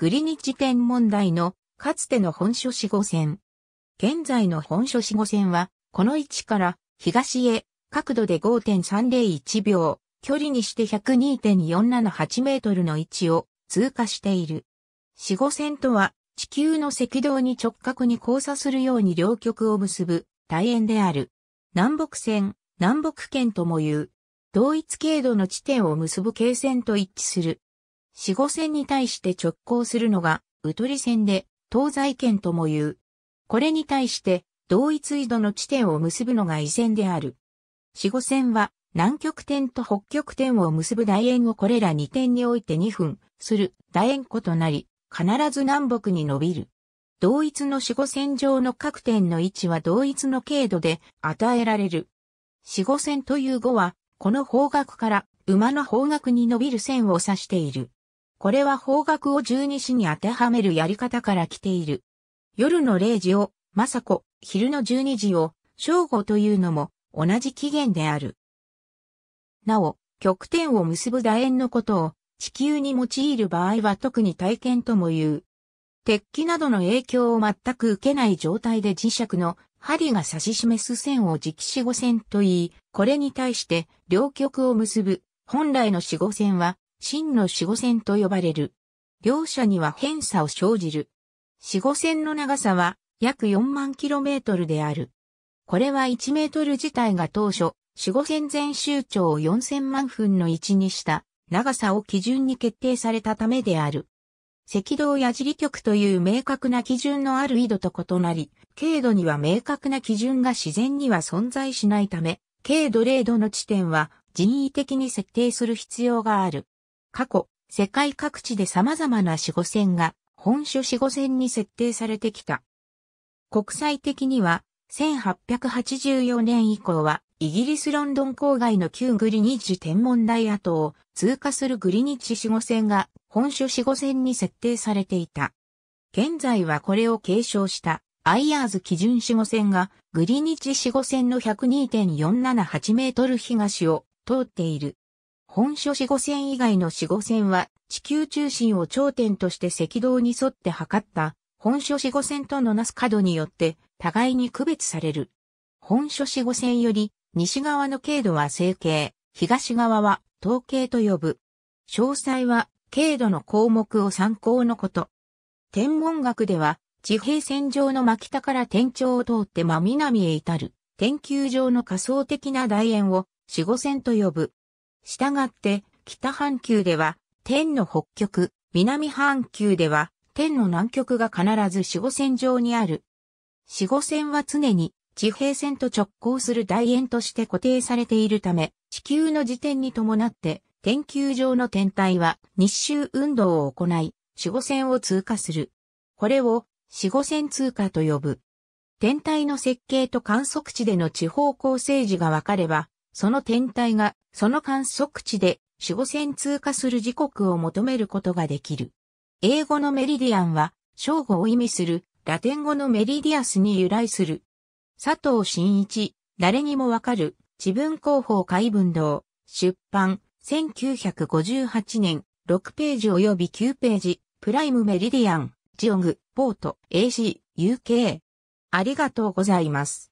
グリニッジ天文台のかつての本所四五線。現在の本所四五線は、この位置から東へ角度で5.301秒、距離にして102.478メートルの位置を通過している。四五線とは地球の赤道に直角に交差するように両極を結ぶ大円である。南北線、南北圏とも言う。同一経度の地点を結ぶ経線と一致する。四五線に対して直行するのが、ウトリ線で、東西圏とも言う。これに対して、同一緯度の地点を結ぶのが緯線である。四五線は、南極点と北極点を結ぶ楕円をこれら2点において2分する楕円湖となり、必ず南北に伸びる。同一の四五線上の各点の位置は同一の経度で与えられる。四五線という語は、この方角から馬の方角に伸びる線を指している。これは方角を十二支に当てはめるやり方から来ている。夜の0時を、さ子、昼の12時を、正午というのも、同じ起源である。なお、極点を結ぶ楕円のことを、地球に用いる場合は特に体験とも言う。鉄器などの影響を全く受けない状態で磁石の針が指し示す線を直四五線と言い、これに対して両極を結ぶ本来の四五線は真の四五線と呼ばれる。両者には偏差を生じる。四五線の長さは約4万キロメートルである。これは1メートル自体が当初、四五線全周長を4000万分の1にした長さを基準に決定されたためである。赤道や尻局という明確な基準のある緯度と異なり、軽度には明確な基準が自然には存在しないため、軽度0度の地点は人為的に設定する必要がある。過去、世界各地で様々な死後線が本書死後線に設定されてきた。国際的には、1884年以降は、イギリスロンドン郊外の旧グリニッジ天文台跡を通過するグリニッジ死後線が本所死後線に設定されていた。現在はこれを継承したアイヤーズ基準死後線がグリニッジ死後線の102.478メートル東を通っている。本書四五線以外の四五線は地球中心を頂点として赤道に沿って測った本書四五線とのなす角によって互いに区別される。本書四五線より西側の経度は整形、東側は統計と呼ぶ。詳細は経度の項目を参考のこと。天文学では地平線上の真北から天頂を通って真南へ至る、天球上の仮想的な大円を四五線と呼ぶ。したがって、北半球では、天の北極、南半球では、天の南極が必ず四五線上にある。四五線は常に地平線と直行する大円として固定されているため、地球の時点に伴って、天球上の天体は日周運動を行い、四五線を通過する。これを四五線通過と呼ぶ。天体の設計と観測地での地方構成時が分かれば、その天体が、その観測地で、守護線通過する時刻を求めることができる。英語のメリディアンは、正午を意味する、ラテン語のメリディアスに由来する。佐藤真一、誰にもわかる、自分広報解文堂、出版、1958年、6ページ及び9ページ、プライムメリディアン、ジオグ、ポート、AC、UK。ありがとうございます。